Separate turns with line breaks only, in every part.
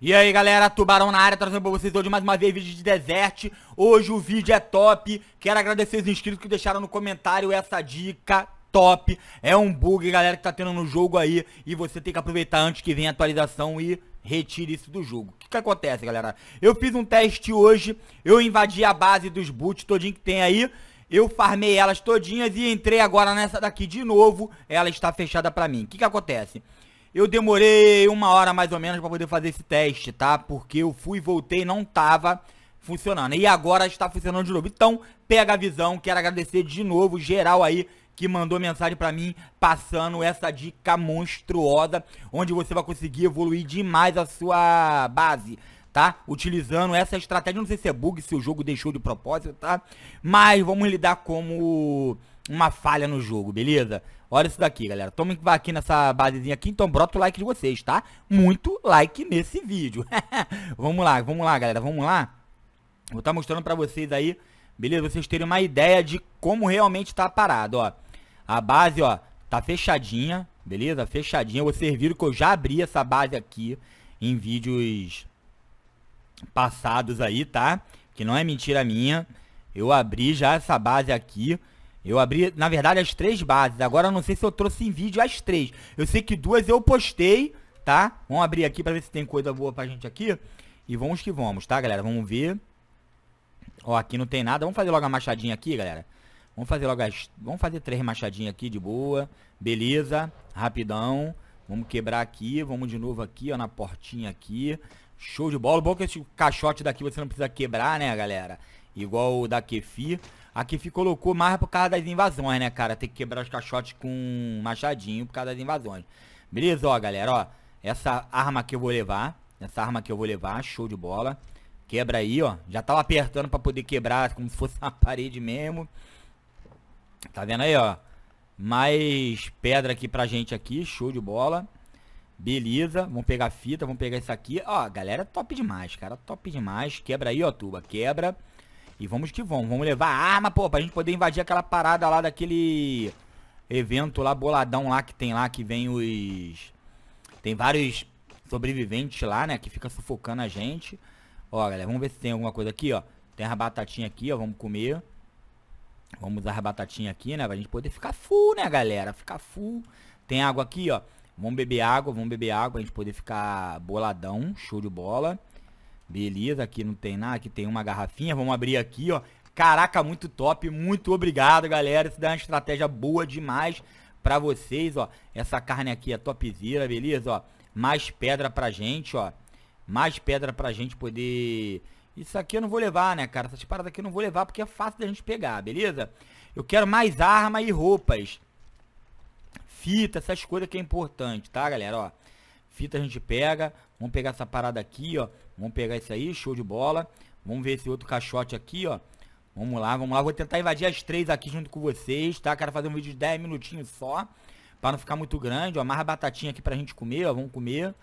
E aí galera, Tubarão na área, trazendo pra vocês hoje mais uma vez vídeo de Desert Hoje o vídeo é top, quero agradecer os inscritos que deixaram no comentário essa dica top É um bug galera que tá tendo no jogo aí e você tem que aproveitar antes que venha a atualização e retire isso do jogo. O que, que acontece galera? Eu fiz um teste hoje, eu invadi a base dos boots todinho que tem aí eu farmei elas todinhas e entrei agora nessa daqui de novo. Ela está fechada pra mim. O que, que acontece? Eu demorei uma hora mais ou menos para poder fazer esse teste, tá? Porque eu fui, voltei, não tava funcionando. E agora está funcionando de novo. Então, pega a visão. Quero agradecer de novo geral aí que mandou mensagem para mim passando essa dica monstruosa, onde você vai conseguir evoluir demais a sua base tá? Utilizando essa estratégia, não sei se é bug, se o jogo deixou de propósito, tá? Mas vamos lidar como uma falha no jogo, beleza? Olha isso daqui, galera. Toma que vai aqui nessa basezinha aqui, então brota o like de vocês, tá? Muito like nesse vídeo. vamos lá, vamos lá, galera, vamos lá. Vou estar tá mostrando pra vocês aí, beleza? Vocês terem uma ideia de como realmente tá parado, ó. A base, ó, tá fechadinha, beleza? Fechadinha. Vocês viram que eu já abri essa base aqui em vídeos passados aí, tá? Que não é mentira minha. Eu abri já essa base aqui. Eu abri, na verdade, as três bases. Agora eu não sei se eu trouxe em vídeo as três. Eu sei que duas eu postei, tá? Vamos abrir aqui pra ver se tem coisa boa pra gente aqui. E vamos que vamos, tá, galera? Vamos ver. Ó, aqui não tem nada. Vamos fazer logo a machadinha aqui, galera. Vamos fazer logo as... Vamos fazer três machadinhas aqui de boa. Beleza. Rapidão. Vamos quebrar aqui. Vamos de novo aqui, ó, na portinha aqui. Show de bola. Bom que esse caixote daqui você não precisa quebrar, né, galera? Igual o da Kefi. A Kefi colocou mais por causa das invasões, né, cara? Tem que quebrar os caixotes com machadinho por causa das invasões. Beleza, ó, galera, ó. Essa arma que eu vou levar. Essa arma que eu vou levar, show de bola. Quebra aí, ó. Já tava apertando pra poder quebrar, como se fosse uma parede mesmo. Tá vendo aí, ó? Mais pedra aqui pra gente aqui, show de bola. Beleza, vamos pegar a fita, vamos pegar isso aqui. Ó, galera, top demais, cara, top demais. Quebra aí, ó, tuba, quebra. E vamos que vamos, vamos levar a arma, pô, pra gente poder invadir aquela parada lá daquele evento lá, boladão lá que tem lá, que vem os... Tem vários sobreviventes lá, né, que fica sufocando a gente. Ó, galera, vamos ver se tem alguma coisa aqui, ó. Tem a batatinha aqui, ó, vamos comer. Vamos usar a batatinha aqui, né, pra gente poder ficar full, né, galera, ficar full. Tem água aqui, ó. Vamos beber água, vamos beber água pra gente poder ficar boladão, show de bola. Beleza, aqui não tem nada, aqui tem uma garrafinha, vamos abrir aqui, ó. Caraca, muito top, muito obrigado, galera. Isso dá uma estratégia boa demais pra vocês, ó. Essa carne aqui é topzera, beleza, ó. Mais pedra pra gente, ó. Mais pedra pra gente poder... Isso aqui eu não vou levar, né, cara? Essas paradas aqui eu não vou levar porque é fácil da gente pegar, beleza? Eu quero mais arma e roupas fita, essas coisas que é importante, tá, galera? Ó, fita a gente pega, vamos pegar essa parada aqui, ó, vamos pegar isso aí, show de bola. Vamos ver esse outro caixote aqui, ó. Vamos lá, vamos lá. Vou tentar invadir as três aqui junto com vocês, tá? Quero fazer um vídeo de 10 minutinhos só, pra não ficar muito grande, ó. Mais batatinha aqui pra gente comer, ó. Vamos comer.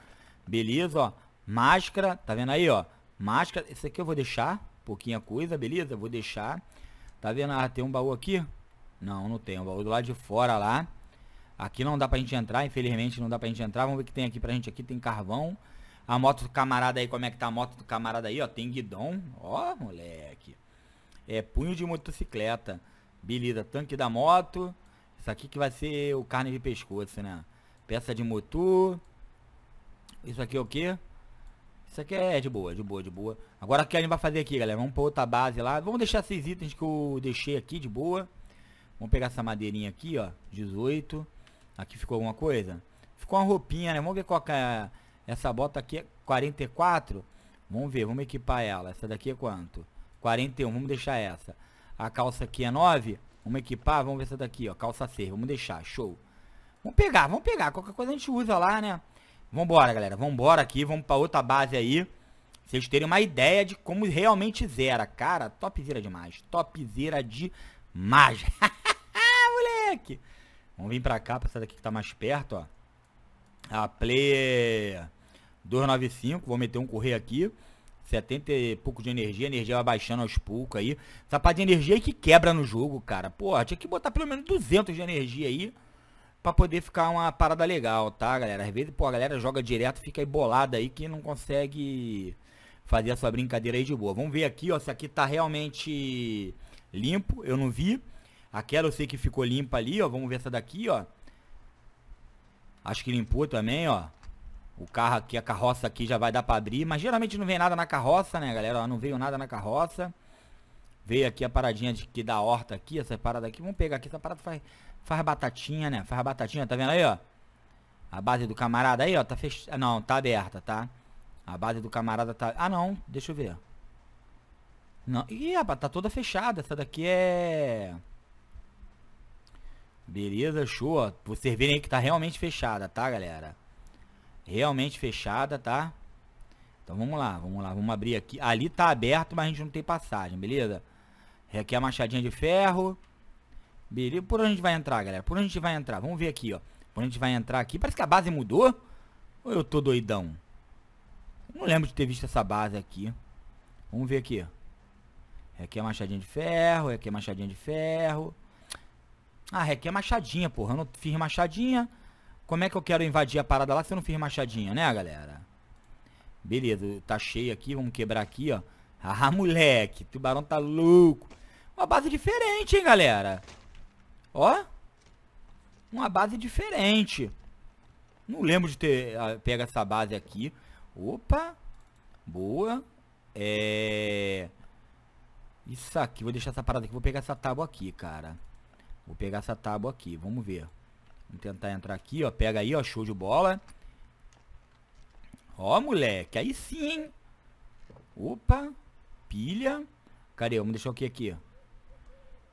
Beleza, ó. Máscara, tá vendo aí, ó? Máscara, esse aqui eu vou deixar. Pouquinha coisa, beleza? Vou deixar. Tá vendo? Ah, tem um baú aqui? Não, não tem. É um baú do lado de fora lá. Aqui não dá pra gente entrar, infelizmente não dá pra gente entrar. Vamos ver o que tem aqui pra gente aqui. Tem carvão. A moto do camarada aí, como é que tá a moto do camarada aí, ó. Tem guidão. Ó, moleque. É punho de motocicleta. Beleza, tanque da moto. Isso aqui que vai ser o carne de pescoço, né? Peça de motor. Isso aqui é o quê? Isso aqui é de boa, de boa, de boa. Agora o que a gente vai fazer aqui, galera? Vamos pra outra base lá. Vamos deixar esses itens que eu deixei aqui de boa. Vamos pegar essa madeirinha aqui, ó. 18. Aqui ficou alguma coisa? Ficou uma roupinha, né? Vamos ver qual é essa bota aqui. É 44. Vamos ver, vamos equipar ela. Essa daqui é quanto? 41, vamos deixar essa. A calça aqui é 9. Vamos equipar, vamos ver essa daqui, ó. Calça 6, vamos deixar, show. Vamos pegar, vamos pegar. Qualquer coisa a gente usa lá, né? Vambora, galera. Vambora aqui, vamos pra outra base aí. Vocês terem uma ideia de como realmente zera. Cara, topzera demais. Topzera demais. Moleque. Vamos vir pra cá, pra essa daqui que tá mais perto, ó. A Play 295. Vou meter um correr aqui. 70 e pouco de energia, energia vai baixando aos poucos aí. Essa parte de energia aí que quebra no jogo, cara. Porra, tinha que botar pelo menos 200 de energia aí pra poder ficar uma parada legal, tá, galera? Às vezes, pô, a galera joga direto, fica aí bolada aí que não consegue fazer a sua brincadeira aí de boa. Vamos ver aqui, ó, se aqui tá realmente limpo. Eu não vi. Aquela eu sei que ficou limpa ali, ó. Vamos ver essa daqui, ó. Acho que limpou também, ó. O carro aqui, a carroça aqui já vai dar pra abrir. Mas geralmente não vem nada na carroça, né, galera? Ó, não veio nada na carroça. Veio aqui a paradinha de, que da horta aqui, essa parada aqui. Vamos pegar aqui, essa parada faz, faz batatinha, né? Faz batatinha, tá vendo aí, ó? A base do camarada aí, ó, tá fechada. Ah, não, tá aberta, tá? A base do camarada tá... Ah, não, deixa eu ver. Não, ih, rapaz, tá toda fechada. Essa daqui é... Beleza, show. Vocês verem aí que tá realmente fechada, tá, galera? Realmente fechada, tá? Então vamos lá, vamos lá, vamos abrir aqui. Ali tá aberto, mas a gente não tem passagem, beleza? Aqui é a machadinha de ferro. Beleza? Por onde a gente vai entrar, galera? Por onde a gente vai entrar? Vamos ver aqui, ó. Por onde a gente vai entrar aqui? Parece que a base mudou. Ou eu tô doidão? Não lembro de ter visto essa base aqui. Vamos ver aqui. Aqui é a machadinha de ferro, aqui é a machadinha de ferro. Ah, requer é machadinha, porra. Eu não fiz machadinha. Como é que eu quero invadir a parada lá se eu não fiz machadinha, né, galera? Beleza, tá cheio aqui, vamos quebrar aqui, ó. Ah, moleque, tubarão tá louco. Uma base diferente, hein, galera. Ó. Uma base diferente. Não lembro de ter ah, pega essa base aqui. Opa. Boa. É... Isso aqui, vou deixar essa parada aqui, vou pegar essa tábua aqui, cara. Vou pegar essa tábua aqui, vamos ver. Vamos tentar entrar aqui, ó. Pega aí, ó. Show de bola. Ó, moleque. Aí sim, hein? Opa. Pilha. Cadê? Vamos deixar o que aqui?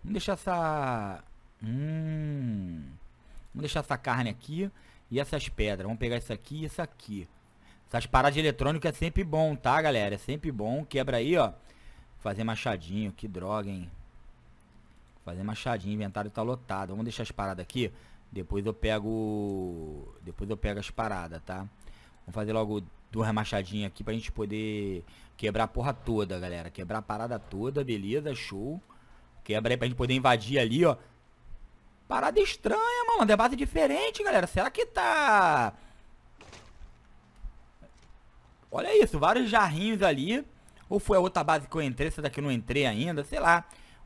Vamos deixar essa... Hum... Vamos deixar essa carne aqui e essas pedras. Vamos pegar isso aqui e isso aqui. Essas paradas eletrônicas é sempre bom, tá, galera? É sempre bom. Quebra aí, ó. Fazer machadinho. Que droga, hein? Fazer machadinho, inventário tá lotado. Vamos deixar as paradas aqui. Depois eu pego. Depois eu pego as paradas, tá? Vamos fazer logo duas machadinhas aqui pra gente poder quebrar a porra toda, galera. Quebrar a parada toda, beleza, show. Quebra aí pra gente poder invadir ali, ó. Parada estranha, mano. É base diferente, galera. Será que tá... Olha isso, vários jarrinhos ali. Ou foi a outra base que eu entrei, essa daqui eu não entrei ainda, sei lá.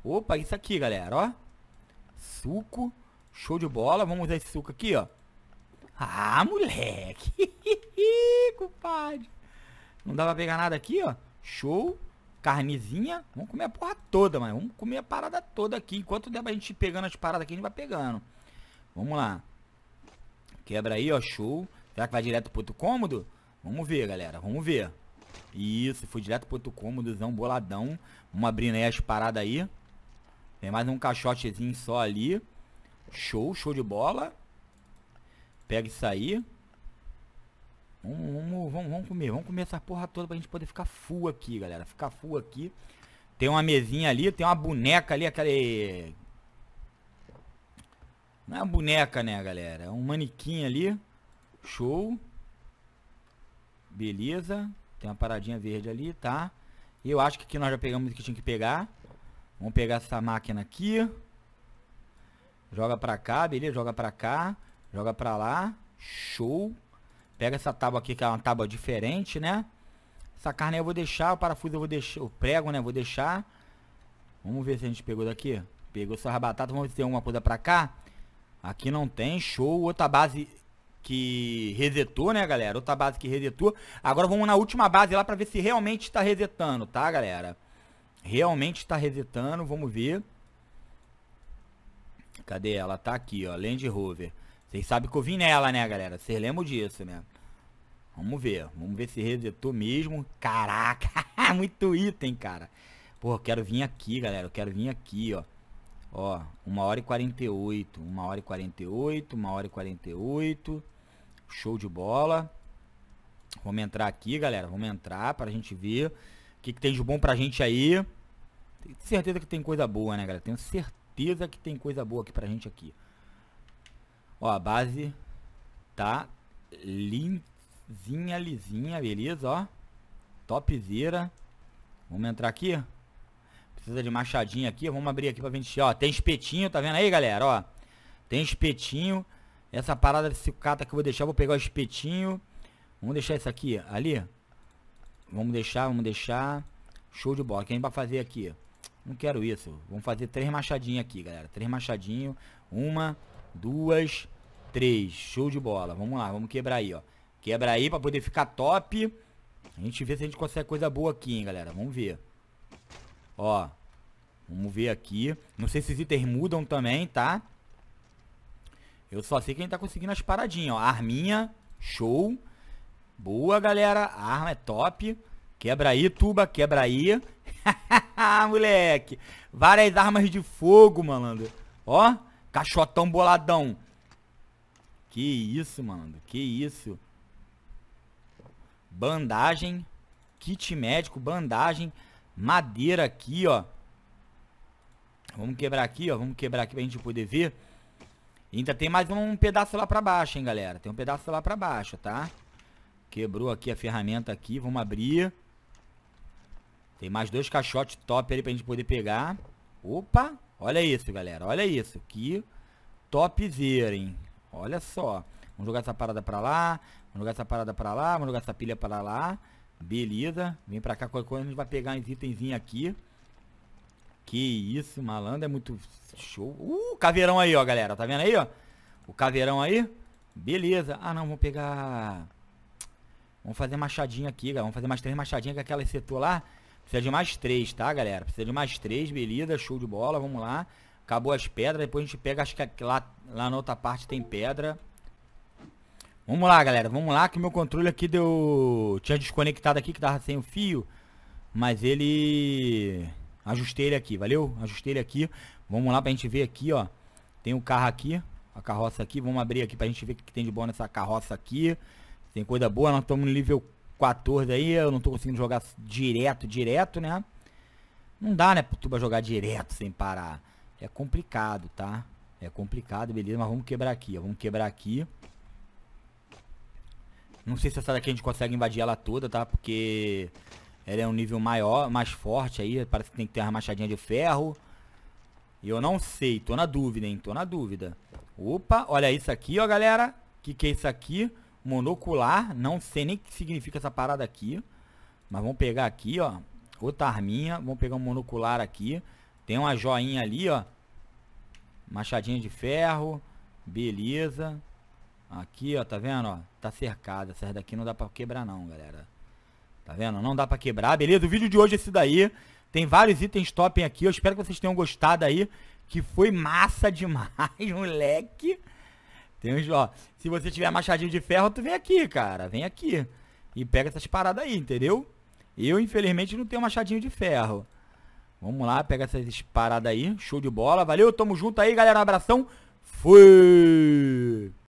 Opa, isso aqui, galera, ó. Suco. Show de bola. Vamos usar esse suco aqui, ó. Ah, moleque. Compadre. Não dá pra pegar nada aqui, ó. Show. Carnezinha. Vamos comer a porra toda, mano. Vamos comer a parada toda aqui. Enquanto der pra gente ir pegando as paradas aqui, a gente vai pegando. Vamos lá. Quebra aí, ó. Show. Será que vai direto pro outro cômodo? Vamos ver, galera. Vamos ver. Isso. foi direto pro outro cômodozão, boladão. Vamos abrindo né, aí as paradas aí. Tem mais um caixotezinho só ali. Show, show de bola. Pega isso aí. Vamos, vamos, vamos, vamos comer. Vamos comer essa porra toda pra gente poder ficar full aqui, galera. Ficar full aqui. Tem uma mesinha ali, tem uma boneca ali, aquele... Não é uma boneca, né, galera? É um manequim ali. Show. Beleza. Tem uma paradinha verde ali, tá? Eu acho que aqui nós já pegamos o que tinha que pegar. Vamos pegar essa máquina aqui. Joga pra cá, beleza? Joga pra cá. Joga pra lá. Show. Pega essa tábua aqui, que é uma tábua diferente, né? Essa carne eu vou deixar, o parafuso eu vou deixar, o prego, né? Vou deixar. Vamos ver se a gente pegou daqui. Pegou só a batata, vamos ver se tem alguma coisa pra cá. Aqui não tem, show. Outra base que resetou, né, galera? Outra base que resetou. Agora vamos na última base lá pra ver se realmente tá resetando, tá, galera? Realmente está resetando, vamos ver. Cadê ela? Tá aqui, ó, Land Rover. Vocês sabem que eu vim nela, né, galera? Vocês lembram disso, né? Vamos ver, vamos ver se resetou mesmo. Caraca, muito item, cara. Pô, eu quero vir aqui, galera, eu quero vir aqui, ó. Ó, 1 hora e 48, 1 hora e 48, 1 hora e 48. Show de bola. Vamos entrar aqui, galera, vamos entrar pra gente ver o que, que tem de bom pra gente aí. Tenho certeza que tem coisa boa, né, galera? Tenho certeza que tem coisa boa aqui pra gente aqui. Ó, a base tá lisinha, lisinha, beleza, ó. Topzera. Vamos entrar aqui. Precisa de machadinha aqui. Vamos abrir aqui pra gente. Ó, tem espetinho, tá vendo aí, galera? Ó, tem espetinho. Essa parada de sucata que eu vou deixar. Vou pegar o espetinho. Vamos deixar isso aqui, ali. Vamos deixar, vamos deixar. Show de bola. O que a gente vai fazer aqui? Não quero isso. Vamos fazer três machadinhas aqui, galera. Três machadinhos. Uma, duas, três. Show de bola. Vamos lá, vamos quebrar aí, ó. Quebra aí pra poder ficar top. A gente vê se a gente consegue coisa boa aqui, hein, galera. Vamos ver. Ó. Vamos ver aqui. Não sei se os itens mudam também, tá? Eu só sei que a gente tá conseguindo as paradinhas, ó. Arminha, show. Boa, galera. A arma é top. Quebra aí, tuba, quebra aí. Ah, moleque. Várias armas de fogo, malandro. Ó, cachotão boladão. Que isso, malandro. Que isso. Bandagem. Kit médico, bandagem. Madeira aqui, ó. Vamos quebrar aqui, ó. Vamos quebrar aqui pra gente poder ver. ainda tem mais um pedaço lá pra baixo, hein, galera. Tem um pedaço lá pra baixo, tá? Quebrou aqui a ferramenta aqui. Vamos abrir. Tem mais dois caixotes top ali pra gente poder pegar. Opa! Olha isso, galera. Olha isso. Que topzera, hein? Olha só. Vamos jogar essa parada pra lá. Vamos jogar essa parada pra lá. Vamos jogar essa pilha pra lá. Beleza. Vem pra cá. Qualquer coisa a gente vai pegar uns itenzinhos aqui. Que isso, malandro. É muito show. Uh, caveirão aí, ó, galera. Tá vendo aí, ó? O caveirão aí. Beleza. Ah, não. Vamos pegar... Vamos fazer machadinha aqui, galera. Vamos fazer mais três machadinhas que aquela setor lá. Precisa de mais três, tá, galera? Precisa de mais três, beleza, show de bola, vamos lá. Acabou as pedras, depois a gente pega, acho que lá, lá na outra parte tem pedra. Vamos lá, galera, vamos lá, que meu controle aqui deu... Tinha desconectado aqui, que tava sem o fio, mas ele... Ajustei ele aqui, valeu? Ajustei ele aqui. Vamos lá pra gente ver aqui, ó. Tem o um carro aqui, a carroça aqui. Vamos abrir aqui pra gente ver o que tem de bom nessa carroça aqui. Tem coisa boa, nós estamos no nível 14 aí, eu não tô conseguindo jogar direto, direto, né? Não dá, né, pro Tuba jogar direto sem parar. É complicado, tá? É complicado, beleza, mas vamos quebrar aqui, ó. Vamos quebrar aqui. Não sei se essa daqui a gente consegue invadir ela toda, tá? Porque ela é um nível maior, mais forte aí. Parece que tem que ter uma machadinha de ferro. E eu não sei, tô na dúvida, hein? Tô na dúvida. Opa, olha isso aqui, ó, galera. O que, que é isso aqui? monocular. Não sei nem o que significa essa parada aqui. Mas vamos pegar aqui, ó. Outra arminha. Vamos pegar um monocular aqui. Tem uma joinha ali, ó. Machadinha de ferro. Beleza. Aqui, ó. Tá vendo, ó? Tá cercada. essa daqui não dá pra quebrar não, galera. Tá vendo? Não dá pra quebrar. Beleza? O vídeo de hoje é esse daí. Tem vários itens top aqui. Eu espero que vocês tenham gostado aí. Que foi massa demais, moleque. Tem uns, ó. Se você tiver machadinho de ferro, tu vem aqui, cara. Vem aqui. E pega essas paradas aí, entendeu? Eu, infelizmente, não tenho machadinho de ferro. Vamos lá, pega essas paradas aí. Show de bola. Valeu, tamo junto aí, galera. Um abração. Fui!